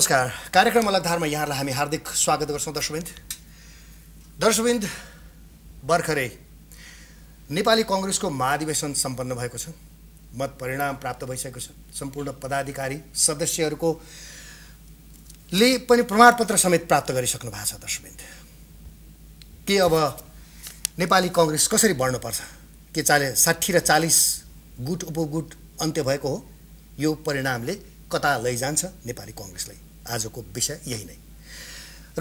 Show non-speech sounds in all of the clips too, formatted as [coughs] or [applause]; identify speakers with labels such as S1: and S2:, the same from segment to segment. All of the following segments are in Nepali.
S1: नमस्कार कार्यक्रम धारमा यहाँलाई हामी हार्दिक स्वागत गर्छौँ दर्शविन्द दर्शविन्द भर्खरै नेपाली कङ्ग्रेसको महाधिवेशन सम्पन्न भएको छ मत परिणाम प्राप्त भइसकेको छ सम्पूर्ण पदाधिकारी सदस्यहरूको ले पनि प्रमाणपत्र समेत प्राप्त गरिसक्नु भएको छ दर्शविन्द के अब नेपाली कङ्ग्रेस कसरी बढ्नुपर्छ के चाले साठी र चालिस गुट उपगुट अन्त्य भएको हो यो परिणामले कता लैजान्छ नेपाली कङ्ग्रेसलाई आजको विषय यही नै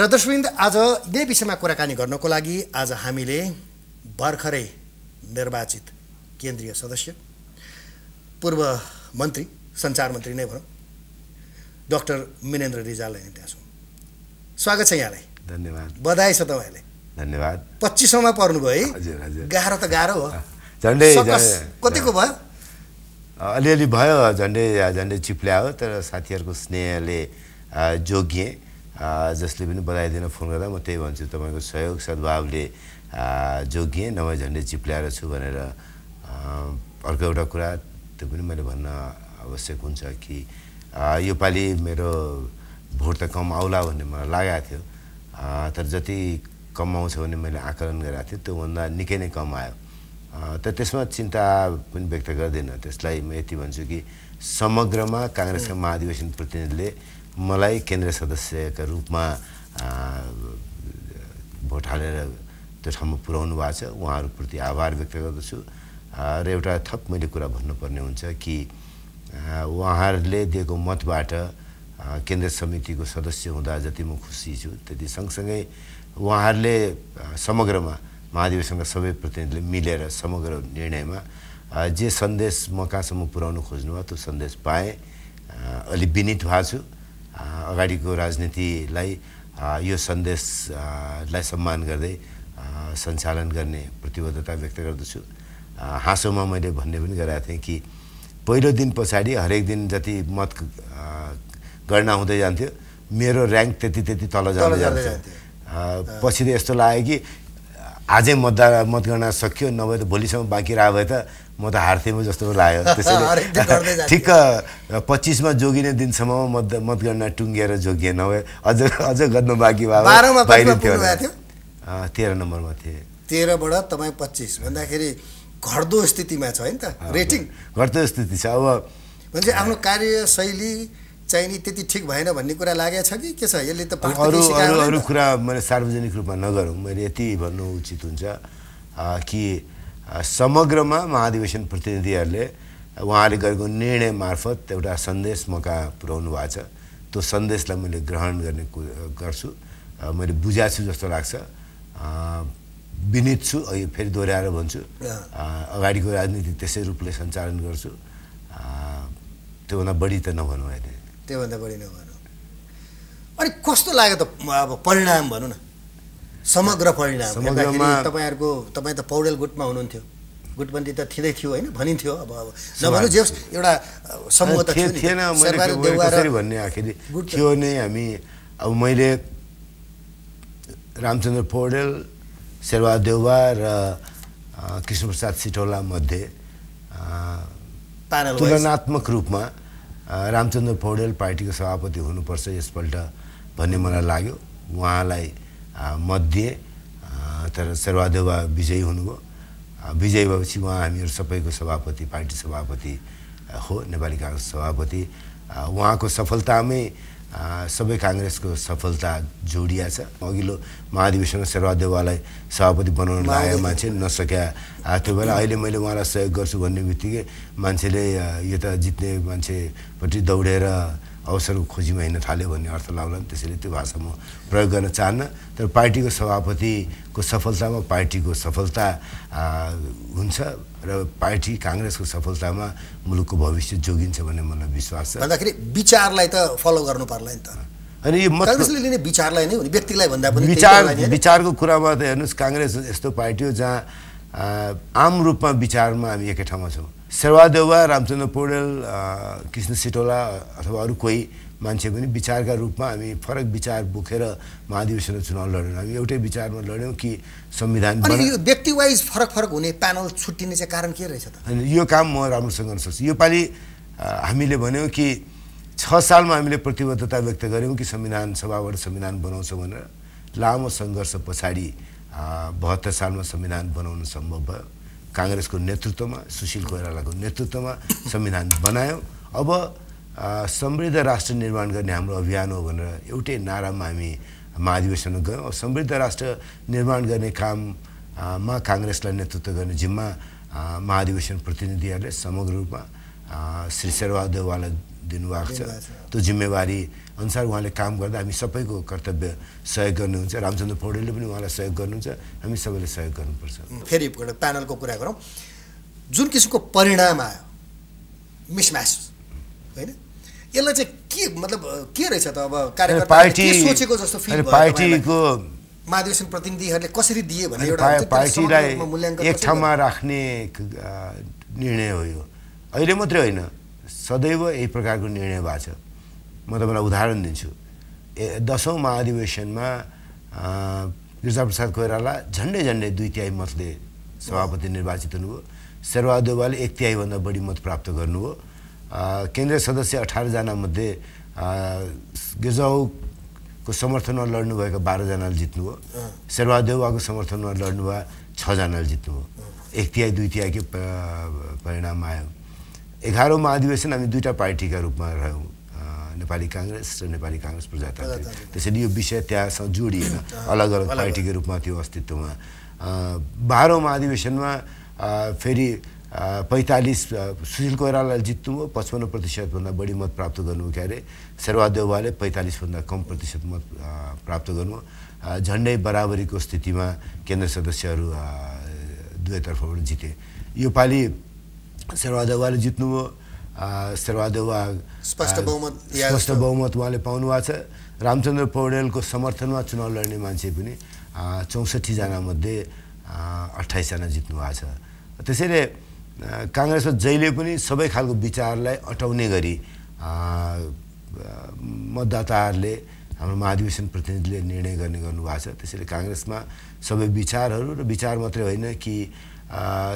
S1: र दर्शकवृन्द आज यही विषयमा कुराकानी गर्नको लागि आज हामीले भर्खरै निर्वाचित केन्द्रीय सदस्य पूर्व मन्त्री सञ्चार मन्त्री नै भनौँ डक्टर मिनेन्द्र रिजाललाई नै त्यहाँ छौँ स्वागत छ यहाँलाई धन्यवाद बधाई छ तपाईँलाई धन्यवाद पच्चिसौँमा पर्नुभयो है गाह्रो त गाह्रो हो झन्डै कतिको भयो
S2: अलिअलि भयो झन्डै झन्डै चिप्ल्यायो तर साथीहरूको स्नेहले जोगिएँ जसले पनि बधाई फोन गर्दा म त्यही भन्छु तपाईँको सहयोग सद्भावले जोगिएँ नभए झन्डै चिप्ल्याएर छु भनेर अर्को एउटा कुरा त्यो पनि मैले भन्न आवश्यक हुन्छ कि योपालि मेरो भोट त कम आउला भन्ने मलाई लागेको थियो तर जति कम आउँछ भने मैले आकलन गरेको थिएँ त्योभन्दा निकै नै कम आयो तर त्यसमा चिन्ता पनि व्यक्त गर्दिनँ त्यसलाई म यति भन्छु कि समग्रमा काङ्ग्रेसका महाधिवेशन प्रतिनिधिले मलाई केन्द्र सदस्यका रूपमा भोट हालेर त्यो ठाउँमा पुर्याउनु भएको छ उहाँहरूप्रति आभार व्यक्त गर्दछु र एउटा थप मैले कुरा भन्नुपर्ने हुन्छ कि उहाँहरूले दिएको मतबाट केन्द्र समितिको सदस्य हुँदा जति म खुसी छु त्यति सँगसँगै उहाँहरूले समग्रमा महाधिवेशनका सबै प्रतिनिधिले मिलेर समग्र निर्णयमा जे सन्देश म कहाँसम्म पुर्याउनु भयो त्यो सन्देश पाएँ अलि विनित भएको छु अगाडिको राजनीतिलाई यो सन्देशलाई सम्मान गर्दै सञ्चालन गर्ने प्रतिबद्धता व्यक्त गर्दछु हाँसोमा मैले भन्ने पनि गराएको थिएँ कि पहिलो दिन पछाडि हरेक दिन जति मत गणना हुँदै जान्थ्यो मेरो ऱ्याङ्क त्यति त्यति तल जाँदै जान्थ्यो पछि त यस्तो लाग्यो कि आजै मतदान मतगणना सकियो नभए त भोलिसम्म बाँकी रह भए त म त हार्थेँ म जस्तो लाग्यो [laughs] त्यसैले ठिक्क पच्चिसमा जोगिने दिनसम्म मत मतगणना टुङ्गिएर जोगिए नभए अझ अझ गर्नु बाँकी थियो तेह्र नम्बरमा थिएँ
S1: तेह्रबाट तपाईँ पच्चिस भन्दाखेरि घट्दो स्थितिमा छ होइन त रेटिङ
S2: घट्दो स्थिति छ अब
S1: भनेपछि आफ्नो कार्यशैली चाहिँ नि त्यति ठिक भएन भन्ने कुरा लागेको छ कि के छ यसले त अरू अरू अरू
S2: कुरा मैले सार्वजनिक रूपमा नगरौँ मैले यति भन्नु उचित हुन्छ कि समग्रमा महाधिवेशन प्रतिनिधिहरूले उहाँले गरेको निर्णय मार्फत एउटा सन्देश म कहाँ पुर्याउनु भएको छ त्यो सन्देशलाई मैले ग्रहण गर्ने गर्छु मैले बुझाएको छु जस्तो लाग्छ विनित छु फेरि दोहोऱ्याएर भन्छु अगाडिको राजनीति त्यसै रूपले सञ्चालन गर्छु त्योभन्दा बढी त नभनौँ अहिले
S1: त्योभन्दा बढी नभनौँ अनि कस्तो लाग्यो त अब परिणाम भनौँ न समग्र परिणाम तपाईँहरूको तपाईँ त पौडेल गुटमा हुनुहुन्थ्यो गुटबन्दी त थिँदै थियो होइन भनिन्थ्यो अब अब नभनु जे एउटा
S2: समूह त थिएन भन्ने आखिरी थियो नै हामी अब मैले रामचन्द्र पौडेल शेरवा देउवा र कृष्णप्रसाद सिटौला मध्ये तुलनात्मक रूपमा रामचन्द्र पौडेल पार्टीको सभापति हुनुपर्छ यसपल्ट भन्ने मलाई लाग्यो उहाँलाई मत दिएँ तर सर्वाधुवा विजयी हुनुभयो विजयी भएपछि उहाँ हामीहरू सबैको सभापति पार्टी सभापति हो नेपाली काङ्ग्रेस सभापति उहाँको सफलतामै सबै काङ्ग्रेसको सफलता जोडिया छ अघिल्लो महाधिवेशनमा देवालाई सभापति बनाउन लागेको मान्छे नसक्या त्यो बेला अहिले मैले उहाँलाई सहयोग गर्छु भन्ने बित्तिकै मान्छेले यो त जित्ने मान्छेपट्टि दौडेर अवसरको खोजीमा हिँड्न थाल्यो भन्ने अर्थ लाग्ला त्यसैले त्यो भाषा म प्रयोग गर्न चाहन्न तर पार्टीको सभापतिको सफलतामा पार्टीको सफलता हुन्छ र पार्टी काङ्ग्रेसको सफलतामा मुलुकको भविष्य जोगिन्छ भन्ने मलाई विश्वास छ भन्दाखेरि
S1: विचारलाई त फलो गर्नु पर्ला नि त
S2: अनि यो काङ्ग्रेसले लिने विचारलाई नै
S1: व्यक्तिलाई भन्दा पनि विचार
S2: विचारको कुरामा त हेर्नुहोस् काङ्ग्रेस यस्तो पार्टी हो जहाँ आम रूपमा विचारमा हामी एकै ठाउँमा छौँ शेरवा देउवा रामचन्द्र पौडेल कृष्ण सिटोला अथवा अरू कोही मान्छे पनि विचारका रूपमा हामी फरक विचार बोकेर महाधिवेशन चुनाव लड्यौँ हामी एउटै विचारमा लड्यौँ कि संविधान यो
S1: व्यक्ति वाइज फरक फरक हुने प्यानल छुट्टिने चाहिँ कारण के रहेछ त
S2: यो काम म राम्रोसँग गर्न सक्छु योपालि हामीले भन्यौँ कि छ सालमा हामीले प्रतिबद्धता व्यक्त गऱ्यौँ कि संविधान सभाबाट संविधान बनाउँछौँ भनेर लामो सङ्घर्ष पछाडि बहत्तर सालमा संविधान बनाउनु सम्भव भयो काङ्ग्रेसको नेतृत्वमा सुशील कोइरालाको नेतृत्वमा संविधान बनायो अब समृद्ध राष्ट्र निर्माण गर्ने हाम्रो अभियान हो भनेर एउटै नारामा हामी महाधिवेशनमा गयौँ समृद्ध राष्ट्र निर्माण गर्ने काममा काङ्ग्रेसलाई नेतृत्व गर्ने जिम्मा महाधिवेशन प्रतिनिधिहरूले समग्र रूपमा श्री उहाँलाई दिनुभएको छ त्यो जिम्मेवारी अनुसार उहाँले काम गर्दा हामी सबैको कर्तव्य सहयोग गर्नुहुन्छ रामचन्द्र पौडेलले पनि उहाँलाई सहयोग गर्नुहुन्छ हामी सबैले सहयोग गर्नुपर्छ
S1: फेरि प्यानलको कुरा गरौँ जुन किसिमको परिणाम आयो मिसम्यास होइन यसलाई चाहिँ के मतलब के रहेछ त अब कार्यकर्ता सोचेको जस्तो फिल पार्टीको महाधिवेशन प्रतिनिधिहरूले कसरी दिए भने एउटा पार्टीलाई एक ठाउँमा
S2: राख्ने निर्णय हो यो अहिले मात्रै होइन सदैव यही प्रकारको निर्णय भएको छ म तपाईँलाई उदाहरण दिन्छु ए दसौँ महाधिवेशनमा गिरिजाप्रसाद कोइराला झन्डै झन्डै दुई तिहाई मतले सभापति निर्वाचित हुनुभयो शेरबहादुर एक तिहाईभन्दा बढी मत प्राप्त गर्नुभयो केन्द्रीय सदस्य मध्ये गेजाउको समर्थनमा लड्नुभएको बाह्रजनाले जित्नुभयो शेरवादेवाको समर्थनमा लड्नुभयो छजनाले जित्नुभयो एक तिहाई दुई तिहाईकै परिणाम आयो एघारौँ महाधिवेशन हामी दुईवटा पार्टीका रूपमा रह्यौँ नेपाली काङ्ग्रेस र नेपाली काङ्ग्रेस प्रजातान्त्रिक त्यसरी यो विषय त्यहाँसँग जोडिएन अलग अलग पार्टीको रूपमा थियो अस्तित्वमा बाह्रौँ महाधिवेशनमा फेरि पैँतालिस सुशील कोइरालाले जित्नुभयो हो पचपन्न प्रतिशतभन्दा बढी मत प्राप्त गर्नु के अरे शेरबहादेवाले पैँतालिसभन्दा कम प्रतिशत मत प्राप्त गर्नु झन्डै बराबरीको स्थितिमा केन्द्र सदस्यहरू दुवैतर्फबाट जिते योपालि शेरबहादेवाले जित्नुभयो शेरबहादेवा स्पष्ट बहुमत स्पष्ट बहुमत उहाँले पाउनु छ रामचन्द्र पौडेलको समर्थनमा चुनाव लड्ने मान्छे पनि चौसठीजनामध्ये अठाइसजना जित्नु भएको छ त्यसैले काङ्ग्रेसमा जहिले पनि सबै खालको विचारलाई अटाउने गरी मतदाताहरूले हाम्रो महाधिवेशन प्रतिनिधिले निर्णय गर्ने गर्नुभएको छ त्यसैले काङ्ग्रेसमा सबै विचारहरू र विचार मात्रै होइन कि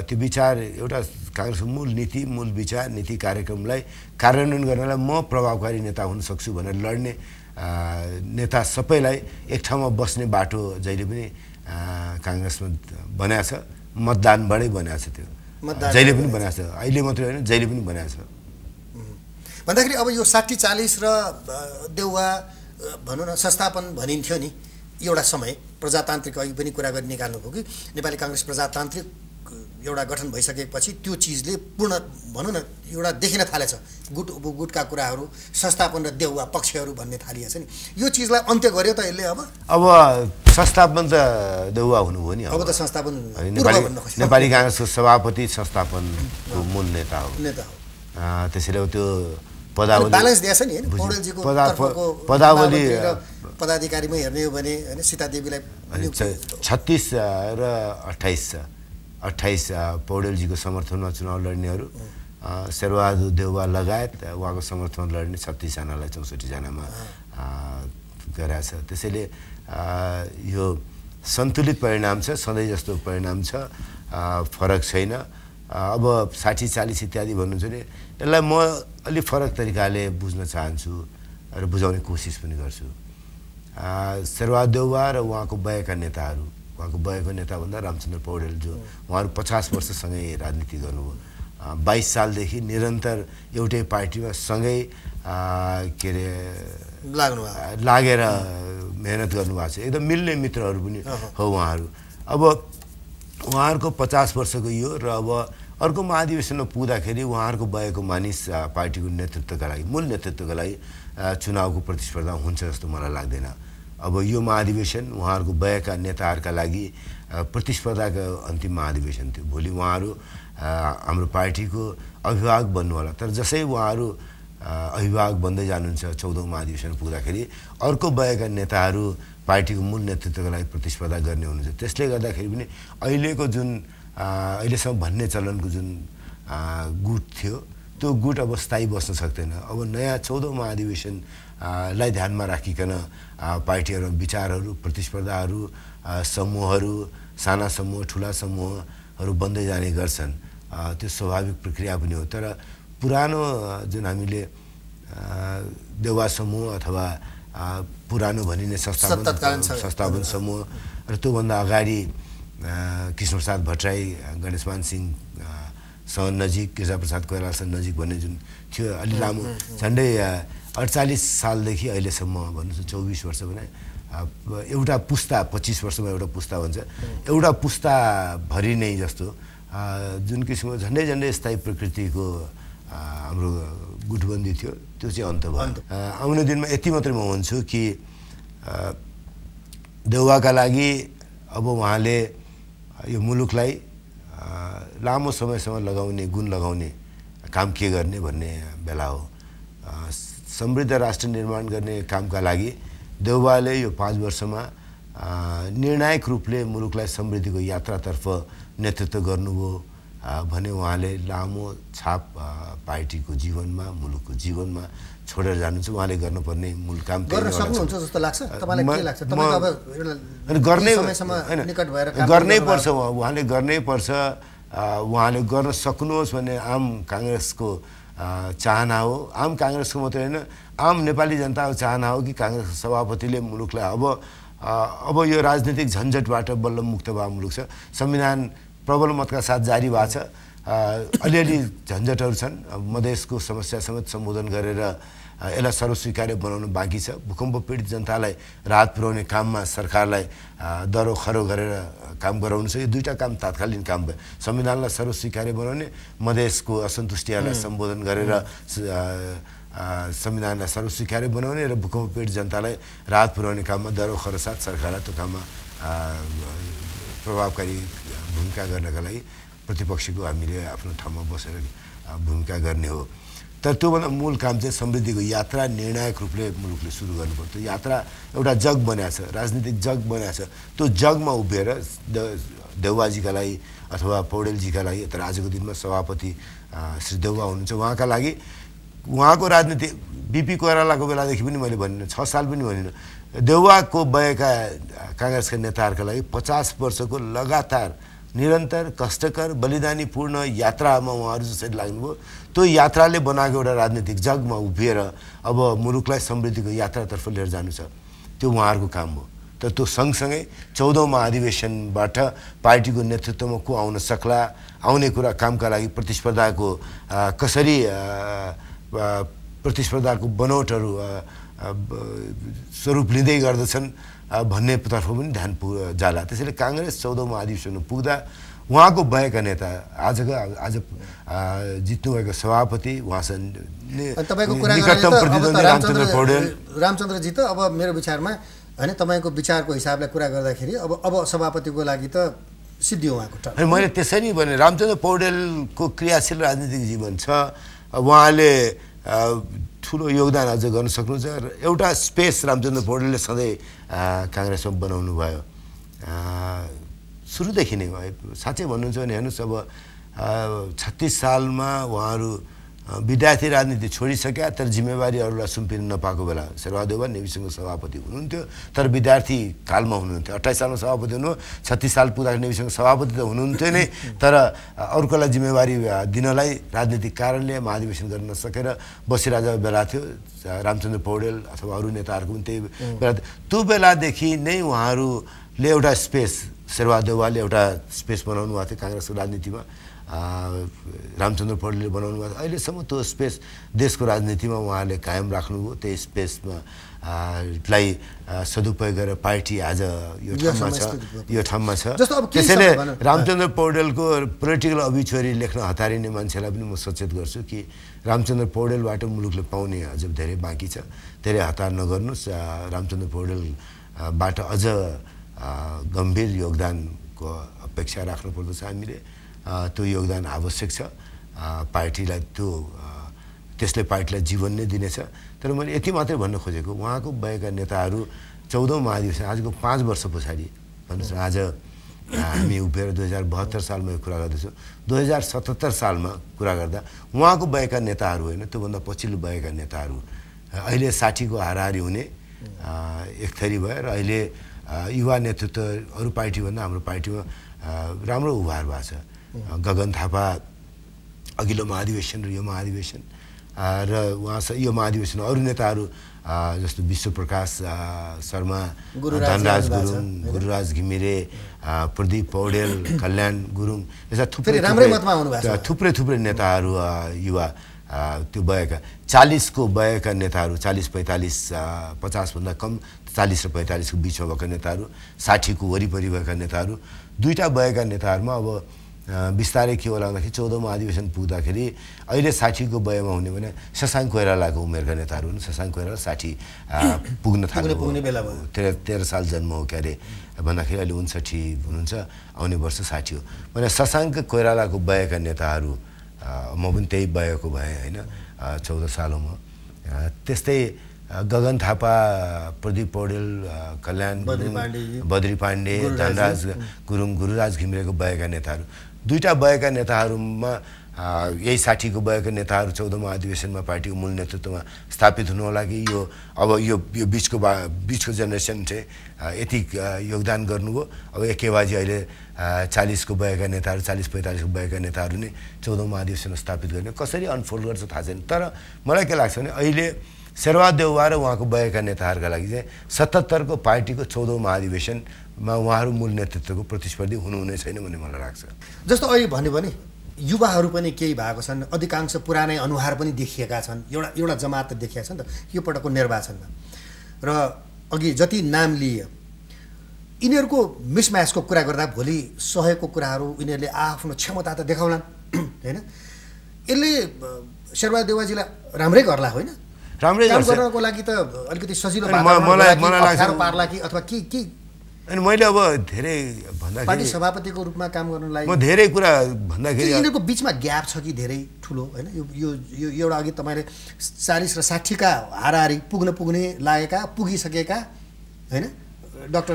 S2: त्यो विचार एउटा काङ्ग्रेसको मूल नीति मूल विचार नीति कार्यक्रमलाई कार्यान्वयन गर्नलाई म प्रभावकारी नेता हुन सक्छु भनेर लड्ने नेता सबैलाई एक ठाउँमा बस्ने बाटो जहिले पनि काङ्ग्रेसमा बनाएको छ मतदानबाटै बनाएको छ त्यो जहिले पनि बनाएको छ अहिले मात्रै होइन जहिले पनि बनाएको छ
S1: भन्दाखेरि अब यो साठी चालिस र देउवा भनौँ न संस्थापन भनिन्थ्यो नि एउटा समय प्रजातान्त्रिक अघि पनि कुरा गरी निकाल्नुभयो कि नेपाली काङ्ग्रेस प्रजातान्त्रिक एउटा गठन भइसकेपछि त्यो चिजले पूर्ण भनौँ न एउटा देखिन थालेछ गुट गुटका कुराहरू संस्थापन र देउवा पक्षहरू भन्ने थालिएछ नि यो चिजलाई अन्त्य गर्यो त यसले अब
S2: अब संस्थापन त देउवा हुनुभयो नि अब त संस्थापन नेपाली काङ्ग्रेसको सभापति संस्थापन मूल नेता हो नेता हो त्यसैले त्यो पदावली
S1: पदाधिकारीमा हेर्ने हो भने होइन सीतादेवीलाई
S2: देवीलाई छत्तिस र अठाइस छ अठाइस पौडेलजीको समर्थनमा चुनाव लड्नेहरू शेरबहादुर देउवा लगायत उहाँको समर्थनमा लड्ने छत्तिसजनालाई चौसठीजनामा गराएको छ त्यसैले यो सन्तुलित परिणाम छ सधैँ जस्तो परिणाम छ फरक छैन अब साठी चालिस इत्यादि भन्नुहुन्छ भने यसलाई म अलिक फरक तरिकाले बुझ्न चाहन्छु र बुझाउने कोसिस पनि गर्छु शेरबहादुर देउवा र उहाँको भएका नेताहरू उहाँको भएको नेताभन्दा रामचन्द्र पौडेल जो उहाँहरू पचास वर्षसँगै राजनीति गर्नुभयो बाइस सालदेखि निरन्तर एउटै पार्टीमा सँगै के अरे लाग्नु लागेर मेहनत गर्नुभएको छ एकदम मिल्ने मित्रहरू पनि हो उहाँहरू अब उहाँहरूको पचास वर्षको यो र अब अर्को महाधिवेशनमा पुग्दाखेरि उहाँहरूको भएको मानिस पार्टीको नेतृत्वका लागि मूल नेतृत्वका लागि चुनावको प्रतिस्पर्धा हुन्छ जस्तो मलाई लाग्दैन अब यो महाधिवेशन उहाँहरूको भएका नेताहरूका लागि प्रतिस्पर्धाको अन्तिम महाधिवेशन थियो भोलि उहाँहरू हाम्रो पार्टीको अभिभावक बन्नु होला तर जसै उहाँहरू अभिभावक बन्दै जानुहुन्छ चौधौँ महाधिवेशन पुग्दाखेरि अर्को भएका नेताहरू पार्टीको मूल नेतृत्वको लागि प्रतिस्पर्धा गर्ने हुनुहुन्छ त्यसले गर्दाखेरि पनि अहिलेको जुन अहिलेसम्म भन्ने चलनको जुन गुट थियो त्यो गुट अब स्थायी बस्न सक्दैन अब नयाँ चौधौँ महाधिवेशन लाई ध्यानमा राखिकन पार्टीहरू विचारहरू प्रतिस्पर्धाहरू समूहहरू साना समूह ठुला समूहहरू बन्दै जाने गर्छन् त्यो स्वाभाविक प्रक्रिया पनि हो तर पुरानो जुन हामीले देवा समूह अथवा पुरानो भनिने संस्थापन संस्थापन समूह र त्योभन्दा अगाडि कृष्णप्रसाद भट्टराई गणेशमान सिंहसँग नजिक केशव प्रसाद कोइरालासँग नजिक भन्ने जुन थियो अलि लामो झन्डै अडचालिस सालदेखि अहिलेसम्म भन्नुहोस् चौबिस वर्ष भने एउटा पुस्ता पच्चिस वर्षमा एउटा पुस्ता भन्छ एउटा पुस्ता भरि नै जस्तो जुन किसिमको झन्डै झन्डै स्थायी प्रकृतिको हाम्रो गुटबन्दी थियो त्यो चाहिँ अन्त भयो आउने दिनमा यति मात्रै म भन्छु कि देउवाका लागि अब उहाँले यो मुलुकलाई लामो समयसम्म लगाउने गुण लगाउने काम के गर्ने भन्ने बेला हो समृद्ध राष्ट्र निर्माण गर्ने कामका लागि देउबाले यो पाँच वर्षमा निर्णायक रूपले मुलुकलाई समृद्धिको यात्रातर्फ नेतृत्व गर्नुभयो भने उहाँले लामो छाप पार्टीको जीवनमा मुलुकको जीवनमा छोडेर जानुहुन्छ उहाँले गर्नुपर्ने मूल काम लाग्छ गर्नै पर्छ उहाँले गर्नै पर्छ उहाँले गर्न सक्नुहोस् भन्ने आम काङ्ग्रेसको चाहना हो आम काङ्ग्रेसको मात्रै होइन आम नेपाली जनताको चाहना हो कि काङ्ग्रेस सभापतिले मुलुकलाई अब अब यो राजनीतिक झन्झटबाट बल्ल मुक्त भए मुलुक छ संविधान प्रबल मतका साथ जारी भएको छ अलिअलि झन्झटहरू छन् मधेसको समस्या समेत सम्बोधन गरेर यसलाई सर्वस्वीकार्य बनाउनु बाँकी छ भूकम्प पीडित जनतालाई राहत पुर्याउने काममा सरकारलाई दरो खरो गरेर काम गराउनु छ यो दुईवटा काम तात्कालीन काम भयो संविधानलाई सर्वस्वीकार्य बनाउने मधेसको असन्तुष्टिहरूलाई सम्बोधन गरेर संविधानलाई सर्वस्वीकार्य बनाउने र भूकम्प पीडित जनतालाई राहत पुर्याउने काममा दरो खरो साथ सरकारलाई त्यो काममा प्रभावकारी भूमिका गर्नका लागि प्रतिपक्षको हामीले आफ्नो ठाउँमा बसेर भूमिका गर्ने हो तर त्योभन्दा मूल काम चाहिँ समृद्धिको यात्रा निर्णायक रूपले मुलुकले सुरु गर्नुपर्छ यात्रा एउटा जग बनाएको छ राजनीतिक जग बनाएको छ त्यो जगमा उभिएर देउवाजीका लागि अथवा पौडेलजीका लागि तर आजको दिनमा सभापति श्री देउवा हुनुहुन्छ उहाँका लागि उहाँको राजनीति बिपी कोइरालाको बेलादेखि पनि मैले भनिनँ छ साल पनि भनिनँ देउवाको भएका काङ्ग्रेसका नेताहरूका लागि पचास वर्षको लगातार निरन्तर कष्टकर बलिदानीपूर्ण यात्रामा उहाँहरू जसरी लाग्नुभयो त्यो यात्राले बनाएको एउटा राजनीतिक जगमा उभिएर अब मुलुकलाई समृद्धिको यात्रातर्फ लिएर जानु छ त्यो उहाँहरूको काम हो तर त्यो सँगसँगै चौधौँ महाधिवेशनबाट पार्टीको नेतृत्वमा को आउन सक्ला आउने कुरा कामका लागि प्रतिस्पर्धाको कसरी प्रतिस्पर्धाको बनौटहरू स्वरूप लिँदै गर्दछन् भन्नेतर्फ पनि ध्यान पु जाला त्यसैले काङ्ग्रेस चौधौँ महाधिवेशनमा पुग्दा उहाँको भएका नेता आजको आज जित्नुभएको सभापति उहाँसँग
S1: रामचन्द्रजी त अब मेरो विचारमा होइन तपाईँको विचारको हिसाबले कुरा गर्दाखेरि अब अब सभापतिको लागि त सिद्धि उहाँको होइन मैले
S2: त्यसरी भने रामचन्द्र पौडेलको क्रियाशील राजनीतिक जीवन छ उहाँले ठुलो योगदान अझ गर्न सक्नुहुन्छ र एउटा स्पेस रामचन्द्र पौडेलले सधैँ काङ्ग्रेसमा बनाउनु भयो सुरुदेखि नै भए साँच्चै भन्नुहुन्छ भने हेर्नुहोस् अब छत्तिस सालमा उहाँहरू विद्यार्थी राजनीति छोडिसक्या तर जिम्मेवारीहरूलाई सुम्पिन नपाएको बेला शेरबहादेव नेविसङ्घको सभापति हुनुहुन्थ्यो तर विद्यार्थी कालमा हुनुहुन्थ्यो अठाइस सालमा सभापति हुनु छत्तिस साल पुग्दाखेरि नेविसङ्घको सभापति त हुनुहुन्थ्यो नै तर अर्कोलाई जिम्मेवारी दिनलाई राजनीतिक कारणले महाधिवेशन गर्न नसकेर बसिराजा बेला थियो रामचन्द्र पौडेल अथवा अरू नेताहरूको पनि त्यही बेला त्यो बेलादेखि नै उहाँहरूले एउटा स्पेस शेरबहादेवालले एउटा स्पेस बनाउनु भएको थियो काङ्ग्रेसको राजनीतिमा रामचन्द्र पौडेलले बनाउनु भएको थियो अहिलेसम्म त्यो स्पेस देशको राजनीतिमा उहाँले कायम राख्नुभयो त्यही स्पेसमा लाई सदुपयोग गरेर पार्टी आज यो ठाउँमा छ यो ठाउँमा छ त्यसैले रामचन्द्र पौडेलको पोलिटिकल अभिछोरी लेख्न हतारिने मान्छेलाई पनि म सचेत गर्छु कि रामचन्द्र पौडेलबाट मुलुकले पाउने अझ धेरै बाँकी छ धेरै हतार नगर्नुहोस् रामचन्द्र पौडेलबाट अझ गम्भीर योगदानको अपेक्षा राख्नुपर्दछ हामीले त्यो योगदान आवश्यक छ पार्टीलाई त्यो त्यसले पार्टीलाई जीवन नै दिनेछ तर मैले यति मात्रै भन्न खोजेको उहाँको भएका नेताहरू चौधौँ महाधिवेशन आजको पाँच वर्ष पछाडि भन्नुहोस् आज हामी उभिएर दुई हजार बहत्तर सालमा यो कुरा गर्दैछौँ दुई हजार सतहत्तर सालमा कुरा गर्दा उहाँको भएका नेताहरू होइन त्योभन्दा पछिल्लो भएका नेताहरू अहिले साठीको हाराहारी हुने एक थरी भयो र अहिले युवा नेतृत्व अरू पार्टीभन्दा हाम्रो पार्टीमा राम्रो उभार भएको छ गगन थापा अघिल्लो महाधिवेशन र यो महाधिवेशन र उहाँसँग यो महाधिवेशन अरू नेताहरू जस्तो विश्व प्रकाश शर्मा धनराज गुरुङ गुरुराज घिमिरे प्रदीप पौडेल [coughs] कल्याण गुरुङ यस्ता थुप्रै थुप्रै थुप्रै नेताहरू युवा त्यो भएका चालिसको भएका नेताहरू चालिस पैँतालिस पचासभन्दा कम चालिस र पैँतालिसको बिचमा भएका नेताहरू साठीको वरिपरि भएका नेताहरू दुईवटा भएका नेताहरूमा अब बिस्तारै के होला भन्दाखेरि चौधौँ अधिवेशन पुग्दाखेरि अहिले साठीको वयमा हुने भने ससाङ कोइरालाको उमेरका नेताहरू हुन् ससाङ कोइराला साठी पुग्न थाल्नु पुग्ने बेला भयो तेह्र तेह्र साल जन्म हो क्यारे भन्दाखेरि अहिले उन्सठी हुनुहुन्छ आउने वर्ष साठी हो भने ससाङ कोइरालाको वयका नेताहरू म पनि त्यही वयको भएँ होइन चौध सालमा म त्यस्तै गगन थापा प्रदीप पौडेल कल्याण बद्री पाण्डे धनराज गुरुङ गुरुराज घिमिरेको भएका नेताहरू दुईवटा भएका नेताहरूमा यही साठीको बयका नेताहरू चौधौँ अधिवेशनमा पार्टीको मूल नेतृत्वमा स्थापित हुनु होला कि यो अब यो यो बिचको बा बिचको जेनेरेसन चाहिँ यति योगदान गर्नुभयो अब एकेबाजी अहिले चालिसको भएका नेताहरू चालिस पैँतालिसको भएका नेताहरू नै चौधौँ महाधिवेशन स्थापित गर्ने कसरी अनफोल्ड गर्छ थाहा छैन तर मलाई के लाग्छ भने अहिले देउवा र उहाँको भएका नेताहरूका लागि चाहिँ सतहत्तरको पार्टीको चौधौँ महाधिवेशनमा उहाँहरू मूल नेतृत्वको प्रतिस्पर्धी हुनुहुने छैन भन्ने मलाई लाग्छ जस्तो अहिले भन्यो भने युवाहरू पनि केही भएको छन् अधिकांश पुरानै
S1: अनुहार पनि देखिएका छन् एउटा एउटा जमात त देखिएका छन् त यो पटकको निर्वाचनमा र अघि जति नाम लिए यिनीहरूको मिसम्याचको कुरा गर्दा भोलि सहयोगको कुराहरू यिनीहरूले आफ्नो क्षमता त देखाउलान् [clears throat] होइन यसले शेरबहादेवाजीलाई राम्रै गर्ला होइन राम्रै काम गर्नको लागि त अलिकति सजिलो मलाई मलाई लाग्छ पार्ला
S2: कि अथवा के के अनि मैले अब धेरै भन्दाखेरि पार्टी
S1: सभापतिको रूपमा काम गर्नलाई म धेरै
S2: कुरा भन्दाखेरि यिनीहरूको
S1: बिचमा ग्याप छ कि धेरै ठुलो होइन यो यो एउटा अघि तपाईँले चालिस र साठीका हाराहारी पुग्न पुग्ने लागेका पुगिसकेका होइन डाक्टर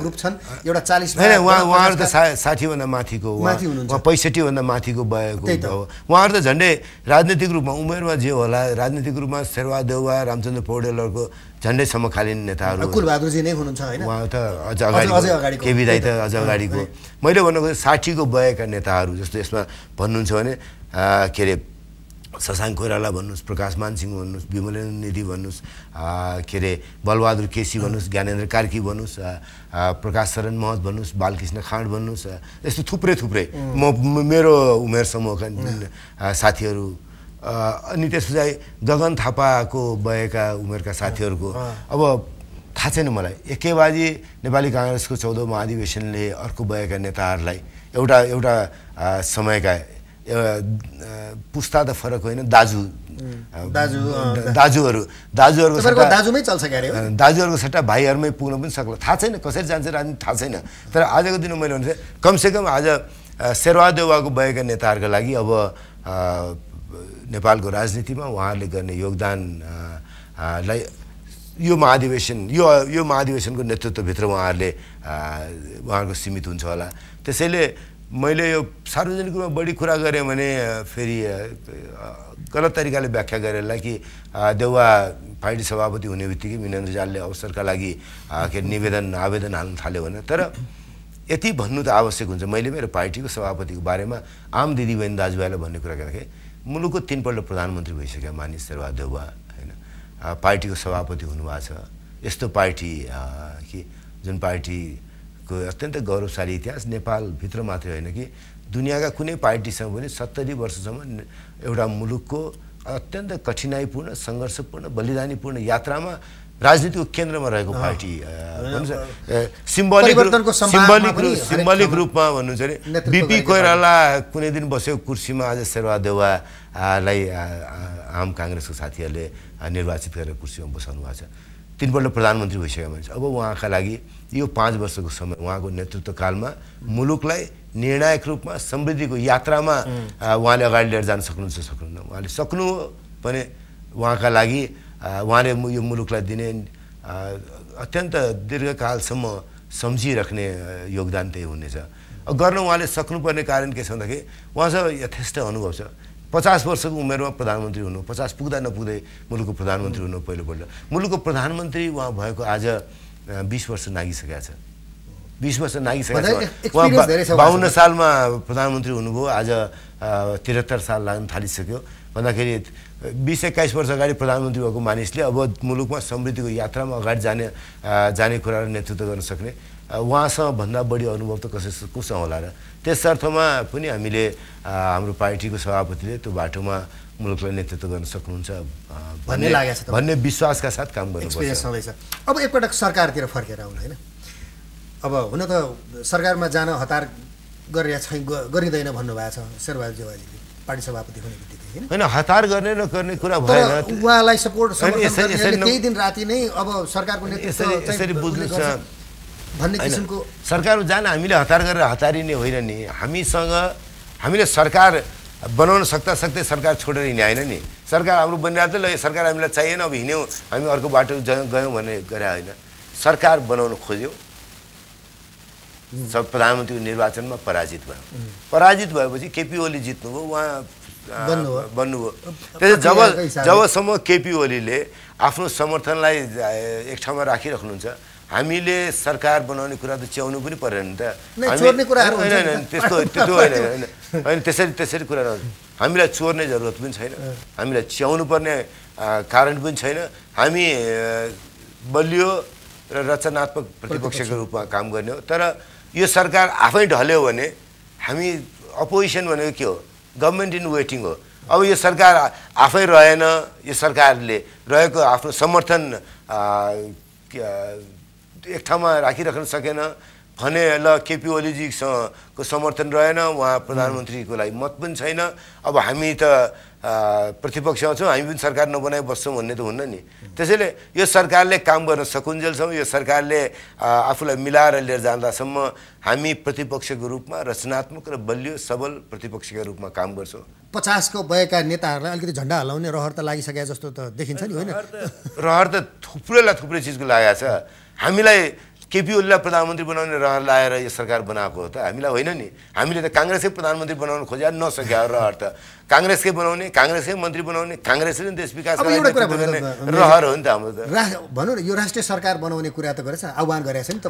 S1: ग्रुप छन् एउटा चालिस होइन उहाँ उहाँहरू त
S2: सा साठीभन्दा माथिको माथि हुनुहुन्छ पैँसठीभन्दा माथिको भएको हो उहाँहरू त झन्डै राजनीतिक रूपमा उमेरमा जे होला राजनीतिक रूपमा शेरवा देउवा रामचन्द्र पौडेलहरूको झन्डै समकालीन नेताहरू
S1: कुलबहादुरजी नै हुनुहुन्छ
S2: उहाँ त अझ अगाडि केबी दाई त अझ अगाडिको मैले भन्नुको साठीको भएका नेताहरू जस्तो यसमा भन्नुहुन्छ भने के अरे शशाङ्क कोइराला भन्नुहोस् प्रकाश मानसिंह भन्नुहोस् विमलेन्द्र निधि भन्नुहोस् के अरे बलबहादुर केसी भन्नुहोस् ज्ञानेन्द्र कार्की भन्नुहोस् प्रकाश शरण महत भन्नुहोस् बालकृष्ण खाँड भन्नुहोस् यस्तो थुप्रै थुप्रै म मेरो उमेर समूहका साथीहरू अनि त्यसपछाडि गगन थापाको भएका उमेरका साथीहरूको अब थाहा छैन मलाई एकैबाजी नेपाली काङ्ग्रेसको चौधौँ महाधिवेशनले अर्को भएका नेताहरूलाई एउटा एउटा समयका पुस्ता त फरक होइन दाजु दाजु दाजुहरू दाजुहरूको दाजुमै चल्छ दाजुहरूको सट्टा भाइहरूमै पुग्न पनि सक्ला थाहा छैन कसरी जान्छ राजनीति थाहा छैन तर आजको दिनमा मैले भन्छु कमसेकम आज शेरवादेवाको भएका नेताहरूको लागि अब नेपालको राजनीतिमा उहाँहरूले गर्ने योगदान लाई यो महाधिवेशन यो यो महाधिवेशनको नेतृत्वभित्र उहाँहरूले उहाँहरूको सीमित हुन्छ होला त्यसैले मैले यो सार्वजनिक रूपमा बढी कुरा गरेँ भने फेरि गलत तरिकाले व्याख्या गरेला कि देउवा पार्टी सभापति हुने बित्तिकै मिनेन्द्र जालले अवसरका लागि के निवेदन आवेदन हाल्न थाल्यो भने तर यति भन्नु त आवश्यक हुन्छ मैले मेरो पार्टीको सभापतिको बारेमा आम दिदीबहिनी दाजुभाइलाई भन्ने कुरा गर्दाखेरि मुलुकको तिनपल्ट प्रधानमन्त्री भइसक्यो मानिस सेवा देउवा होइन पार्टीको सभापति हुनुभएको छ यस्तो पार्टी कि जुन पार्टी को अत्यन्तै गौरवशाली इतिहास नेपालभित्र मात्रै होइन कि दुनियाँका कुनै पार्टीसँग पनि सत्तरी वर्षसम्म एउटा मुलुकको अत्यन्त कठिनाइपूर्ण सङ्घर्षपूर्ण बलिदानीपूर्ण यात्रामा राजनीतिको केन्द्रमा रहेको पार्टी सिम्बोलिक सिम्बोलिक सिम्बलिक रूपमा भन्नुहुन्छ अरे बिपी कोइराला कुनै दिन बसेको कुर्सीमा आज देवालाई आम काङ्ग्रेसको साथीहरूले निर्वाचित गरेर कुर्सीमा बसाउनु भएको छ तिनपल्ट प्रधानमन्त्री भइसक्यो मान्छे अब उहाँका लागि यो पाँच वर्षको समय उहाँको नेतृत्वकालमा मुलुकलाई निर्णायक रूपमा समृद्धिको यात्रामा उहाँले अगाडि लिएर जान सक्नुहुन्छ सक्नुहुन्न उहाँले सक्नु पनि उहाँका लागि उहाँले यो मुलुकलाई दिने अत्यन्त दीर्घकालसम्म सम्झिराख्ने योगदान त्यही हुनेछ गर्न उहाँले सक्नुपर्ने कारण के छ भन्दाखेरि उहाँसँग यथेष्ट अनुभव छ पचास वर्षको उमेरमा प्रधानमन्त्री हुनु पचास पुग्दा नपुग्दै मुलुकको प्रधानमन्त्री हुनु पहिलोपल्ट मुलुकको प्रधानमन्त्री उहाँ भएको आज बिस वर्ष नागिसकेका छ बिस वर्ष नागिसकेका छ बाहन्न सालमा प्रधानमन्त्री हुनुभयो आज त्रिहत्तर साल लाग्न थालिसक्यो भन्दाखेरि बिस एक्काइस वर्ष अगाडि प्रधानमन्त्री भएको मानिसले अब मुलुकमा समृद्धिको यात्रामा अगाडि जाने जाने कुरा नेतृत्व गर्न सक्ने उहाँसँग भन्दा बढी अनुभव त कसै कोसँग होला र त्यस अर्थमा पनि हामीले हाम्रो पार्टीको सभापतिले त्यो बाटोमा मुलुकलाई नेतृत्व गर्न सक्नुहुन्छ
S1: भन्ने लागेको छ भन्ने
S2: विश्वासका साथ काम गर्नुपर्छ
S1: छ अब एकपटक सरकारतिर फर्केर आउनु होइन अब हुन त सरकारमा जान हतार गरेर छैन गरिँदैन भन्नुभएको छ शेरबहादुर जेवाजीले पार्टी सभापति हुने बित्तिकै
S2: होइन हतार गर्ने नगर्ने कुरा भएन उहाँलाई सपोर्ट केही दिन
S1: राति नै अब सरकारको नेतृत्व बुझ्नु
S2: भन्ने किसिमको सरकारमा जान हामीले हतार गरेर हतारिने होइन नि हामीसँग हामीले सरकार बनाउन सक्दा सक्दै सरकार छोडेर होइन नि सरकार हाम्रो बनिरहेको थियो ल यो सरकार हामीलाई चाहिएन अब हिँड्यौँ हामी अर्को बाटो गयौँ भन्ने गरे होइन सरकार बनाउन खोज्यो सब प्रधानमन्त्रीको निर्वाचनमा पराजित भयो पराजित भएपछि केपी ओली जित्नुभयो उहाँ बन्नुभयो त्यसै जब जबसम्म केपी ओलीले आफ्नो समर्थनलाई एक ठाउँमा राखिराख्नुहुन्छ हामीले सरकार बनाउने कुरा त च्याउनु पनि परेन नि त होइन त्यस्तो त्यो होइन [laughs] होइन होइन त्यसरी त्यसरी कुरा हामीलाई चोर्ने जरुरत पनि छैन हामीलाई च्याउनु पर्ने कारण पनि छैन हामी बलियो र रचनात्मक प्रतिपक्षको रूपमा काम गर्ने हो तर यो सरकार आफै ढल्यो भने हामी अपोजिसन भनेको के हो गभर्मेन्ट इन वेटिङ हो अब यो सरकार आफै रहेन यो सरकारले रहेको आफ्नो समर्थन एक ठाउँमा राखिराख्न सकेन भने ल केपी ओलीजीसँगको समर्थन रहेन उहाँ प्रधानमन्त्रीको लागि मत पनि छैन अब हामी त प्रतिपक्षमा छौँ हामी पनि सरकार नबनाइ बस्छौँ भन्ने त हुन्न नि त्यसैले यो सरकारले काम गर्न सकुन्जेलसम्म यो सरकारले आफूलाई मिलाएर लिएर जाँदासम्म हामी प्रतिपक्षको रूपमा रचनात्मक र बलियो सबल प्रतिपक्षका रूपमा काम गर्छौँ
S1: पचासको भएका नेताहरूलाई अलिकति झन्डा हल्लाउने रहर त लागिसके जस्तो त देखिन्छ नि होइन
S2: रहर त थुप्रैलाई थुप्रै चिजको लागेको छ हामीलाई केपी ओलीलाई प्रधानमन्त्री बनाउने रहर लाएर यो सरकार बनाएको हो त हामीलाई होइन नि हामीले त काङ्ग्रेसै प्रधानमन्त्री बनाउन खोज्या नसके रहर त काङ्ग्रेसकै बनाउने काङ्ग्रेसकै मन्त्री बनाउने काङ्ग्रेसले नै देश विकास रहर हो नि त हाम्रो त
S1: भनौँ न यो राष्ट्रिय सरकार बनाउने कुरा त गरेछ आह्वान गरेछ नि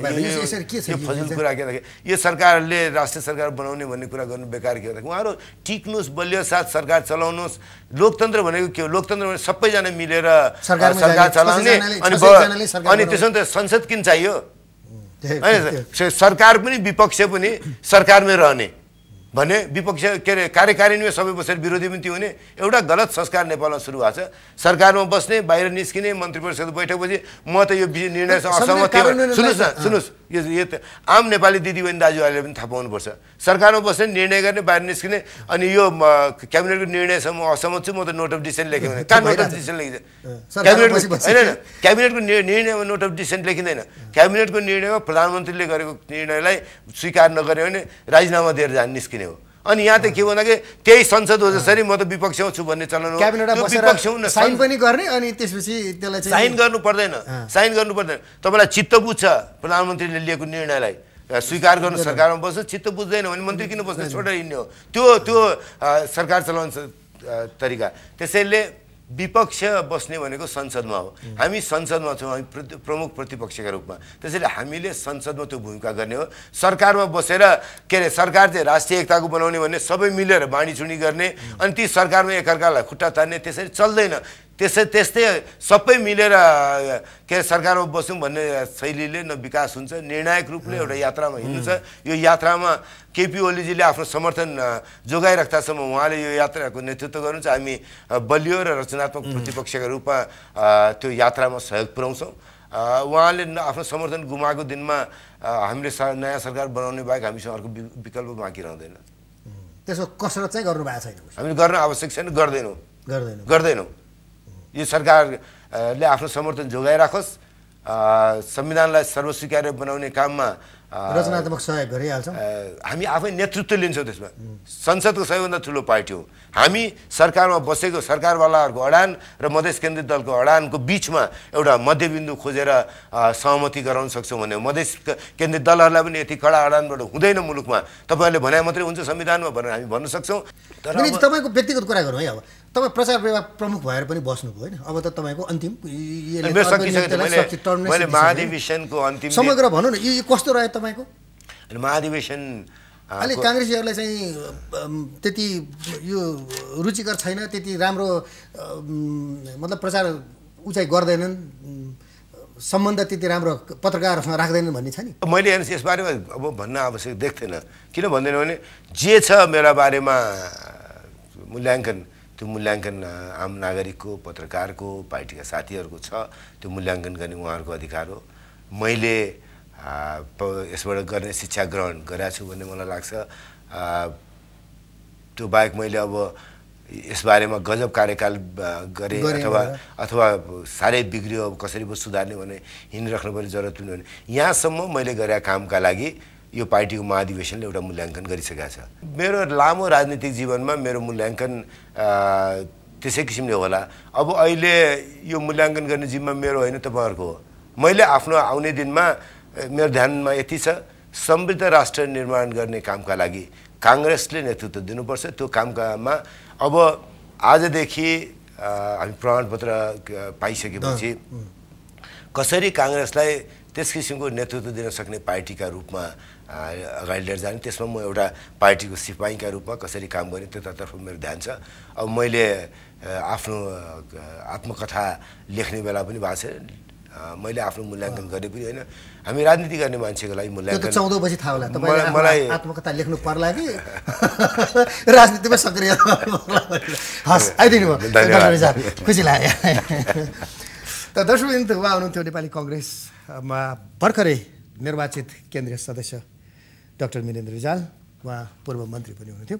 S1: के कुरा
S2: के यो सरकारले राष्ट्रिय सरकार बनाउने भन्ने कुरा गर्नु बेकार के हो उहाँहरू टिक्नुहोस् बलियो साथ सरकार चलाउनुहोस् लोकतन्त्र भनेको के हो लोकतन्त्र भनेको सबैजना मिलेर सरकार चलाउने अनि अनि त्यसो त संसद किन चाहियो होइन सरकार पनि विपक्ष पनि सरकारमै रहने भने विपक्ष के अरे कार्यकारिणीमा सबै बसेर विरोधी पनि हुने एउटा गलत संस्कार नेपालमा सुरु भएको छ सरकारमा बस्ने बाहिर निस्किने मन्त्री परिषद बैठकपछि म त यो निर्णयसँग असहमत थिएँ सुन्नुहोस् न सुन्नुहोस् यो त आम नेपाली दिदीबहिनी दाजुभाइले पनि थाहा पाउनुपर्छ सरकारमा बस्ने निर्णय गर्ने बाहिर निस्किने अनि यो क्याबिनेटको निर्णयसँग म असहमत छु म त नोट अफ डिसेन्ट लेखेँ कहाँ नोट अफ
S1: क्याबिनेटको होइन
S2: क्याबिनेटको निर्णयमा नोट अफ डिसेन्ट लेखिँदैन क्याबिनेटको निर्णयमा प्रधानमन्त्रीले गरेको निर्णयलाई स्वीकार नगर्यो भने राजीनामा दिएर जान निस्किने अनि यहाँ त के भन्दा भन्दाखेरि त्यही संसद हो जसरी म त विपक्षमा छु भन्ने चलन साइन पनि
S1: गर्ने अनि त्यसपछि त्यसलाई साइन गर्नु
S2: पर्दैन साइन गर्नु पर्दैन तपाईँलाई चित्त बुझ्छ प्रधानमन्त्रीले लिएको निर्णयलाई स्वीकार गर्नु सरकारमा बस्नु चित्त बुझ्दैन भने मन्त्री किन बस्ने छोडेर हिँड्ने हो त्यो त्यो सरकार चलाउने तरिका त्यसैले विपक्ष बस्ने भनेको संसदमा हो हामी संसदमा छौँ हामी प्रमुख प्रतिपक्षका रूपमा त्यसैले हामीले संसदमा त्यो भूमिका गर्ने हो सरकारमा बसेर के अरे सरकार चाहिँ राष्ट्रिय एकताको बनाउने भन्ने सबै मिलेर बाँडीचुँडी गर्ने अनि ती सरकारमा एकअर्कालाई खुट्टा तान्ने त्यसरी चल्दैन त्यसै त्यस्तै सबै मिलेर के अरे सरकारमा बस्यौँ भन्ने शैलीले न विकास हुन्छ निर्णायक रूपले एउटा यात्रामा हिँड्नु छ यो यात्रामा केपी ओलीजीले आफ्नो समर्थन जोगाइराख्दासम्म उहाँले यो यात्राको नेतृत्व गर्नुहुन्छ हामी बलियो र रचनात्मक प्रतिपक्षका रूपमा त्यो यात्रामा सहयोग पुऱ्याउँछौँ उहाँले आफ्नो समर्थन गुमाएको दिनमा हामीले नयाँ सरकार बनाउने बाहेक हामीसँग अर्को विकल्प बाँकी रहँदैन
S1: त्यसको कसरत चाहिँ गर्नु भएको
S2: छैन हामीले गर्न आवश्यक छैन गर्दैनौँ गर्दैनौँ गर्दैनौँ यो सरकारले आफ्नो समर्थन जोगाइराखोस् संविधानलाई सर्वस्वीकार्य बनाउने काममा रचनात्मक सहयोग गरिहाल्छ हामी आफै नेतृत्व लिन्छौँ त्यसमा संसदको सबैभन्दा ठुलो पार्टी हो हामी सरकारमा बसेको सरकारवालाहरूको अडान र मधेस केन्द्रित दलको अडानको बिचमा एउटा मध्यबिन्दु खोजेर सहमति गराउन सक्छौँ भने मधेस केन्द्रित दलहरूलाई पनि यति कडा अडानबाट हुँदैन मुलुकमा तपाईँहरूले भने मात्रै हुन्छ संविधानमा भनेर हामी भन्न सक्छौँ तर
S1: तपाईँको व्यक्तिगत कुरा गरौँ है अब तपाईँ प्रचार विभाग प्रमुख भएर पनि बस्नुभयो होइन अब त तपाईँको अन्तिम महाधिवेशनको
S2: अन्तिम समग्र भनौँ
S1: न यो कस्तो रह्यो तपाईँको
S2: महाधिवेशन अहिले काङ्ग्रेसीहरूलाई
S1: चाहिँ त्यति यो रुचिकर छैन त्यति राम्रो मतलब प्रचार उचाइ गर्दैनन् सम्बन्ध त्यति राम्रो पत्रकारहरूसँग राख्दैनन् भन्ने छ नि
S2: मैले हेर्नुहोस् यसबारेमा अब भन्न आवश्यक देख्दैन किन भन्दैन भने जे छ मेरा बारेमा मूल्याङ्कन त्यो मूल्याङ्कन आम नागरिकको पत्रकारको पार्टीका साथीहरूको छ त्यो मूल्याङ्कन गर्ने उहाँहरूको अधिकार हो मैले यसबाट गर्ने शिक्षा ग्रहण गराएको छु भन्ने मलाई लाग्छ त्यो बाहेक मैले अब यसबारेमा गजब कार्यकाल गरेँ अथवा अथवा साह्रै बिग्रियो अब कसरी पो सुधार्ने भने हिँडिराख्नु पर्ने जरुरत पनि भने यहाँसम्म मैले गरेका कामका लागि यो पार्टीको महाधिवेशनले एउटा मूल्याङ्कन गरिसकेका छ मेरो लामो राजनीतिक जीवनमा मेरो मूल्याङ्कन त्यसै किसिमले होला अब अहिले यो मूल्याङ्कन गर्ने जिम्मा मेरो होइन तपाईँहरूको हो मैले आफ्नो आउने दिनमा मेरो ध्यानमा यति छ समृद्ध राष्ट्र निर्माण गर्ने कामका लागि काङ्ग्रेसले नेतृत्व दिनुपर्छ त्यो कामकामा अब आजदेखि हामी प्रमाणपत्र पाइसकेपछि कसरी काङ्ग्रेसलाई त्यस किसिमको नेतृत्व दिन सक्ने पार्टीका रूपमा अगाडि लिएर जाने त्यसमा म एउटा पार्टीको सिपाहीका रूपमा कसरी काम गर्ने त्यतातर्फ मेरो ध्यान छ अब मैले आफ्नो आत्मकथा लेख्ने बेला पनि भएको छ मैले आफ्नो मूल्याङ्कन गरे पनि होइन हामी राजनीति गर्ने मान्छेको लागि मूल्याङ्कन चौध बजी थाहा होला मलाई आत्मकथा
S1: लेख्नु पर्ला कि [laughs] राजनीतिमा सक्रिय हस् आइदिनु खुसी लाग्यो [laughs] त दर्शक उहाँ हुनुहुन्थ्यो नेपाली कङ्ग्रेसमा भर्खरै निर्वाचित केन्द्रीय सदस्य डाक्टर मिरेन्द्र रिजाल उहाँ पूर्व मन्त्री पनि हुनुहुन्थ्यो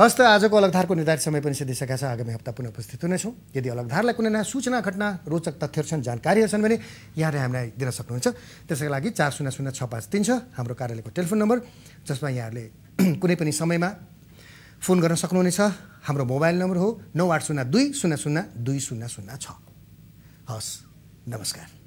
S1: हस् त आजको अलगधारको निर्धारित समय पनि सिद्धिसकेका छ आगामी हप्ता पुनः उपस्थित हुनेछौँ यदि अलगधारलाई कुनै नयाँ सूचना घटना रोचक तथ्यहरू छन् जानकारीहरू छन् भने यहाँले हामीलाई दिन सक्नुहुन्छ त्यसका लागि चार शून्य शून्य छ पाँच तिन छ हाम्रो कार्यालयको टेलिफोन नम्बर जसमा यहाँहरूले [clears throat] कुनै पनि समयमा फोन गर्न सक्नुहुनेछ हाम्रो मोबाइल नम्बर हो नौ आठ शून्य दुई शून्य शून्य दुई शून्य शून्य छ हस् नमस्कार